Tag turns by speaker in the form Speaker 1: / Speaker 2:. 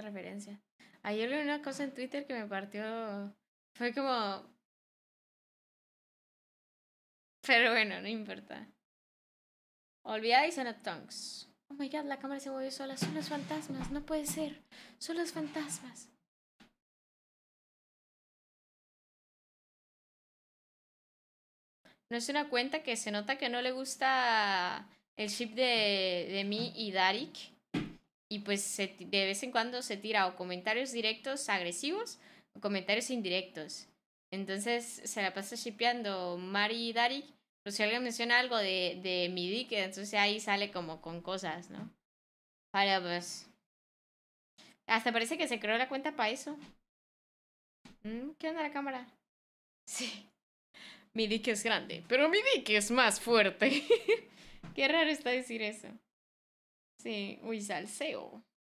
Speaker 1: referencia. Ayer vi una cosa en Twitter que me partió. Fue como. Pero bueno, no importa.
Speaker 2: Olvidáis en Tongues. Oh my god, la cámara se movió sola. Son los fantasmas, no puede ser. Son los fantasmas.
Speaker 1: No es una cuenta que se nota que no le
Speaker 3: gusta el ship de, de mí y Darik y pues de vez en cuando se tira o comentarios directos agresivos o comentarios indirectos. Entonces se la pasa shipeando Mari y Darik, pero si alguien menciona algo de, de mi dick, entonces ahí sale como con cosas, ¿no? Para pues... Hasta parece que se creó la cuenta para eso. Mm, ¿Qué onda la cámara? Sí.
Speaker 4: Mi dick es grande, pero mi dick es más fuerte.
Speaker 1: Qué raro está decir eso. Sí, uy, salseo.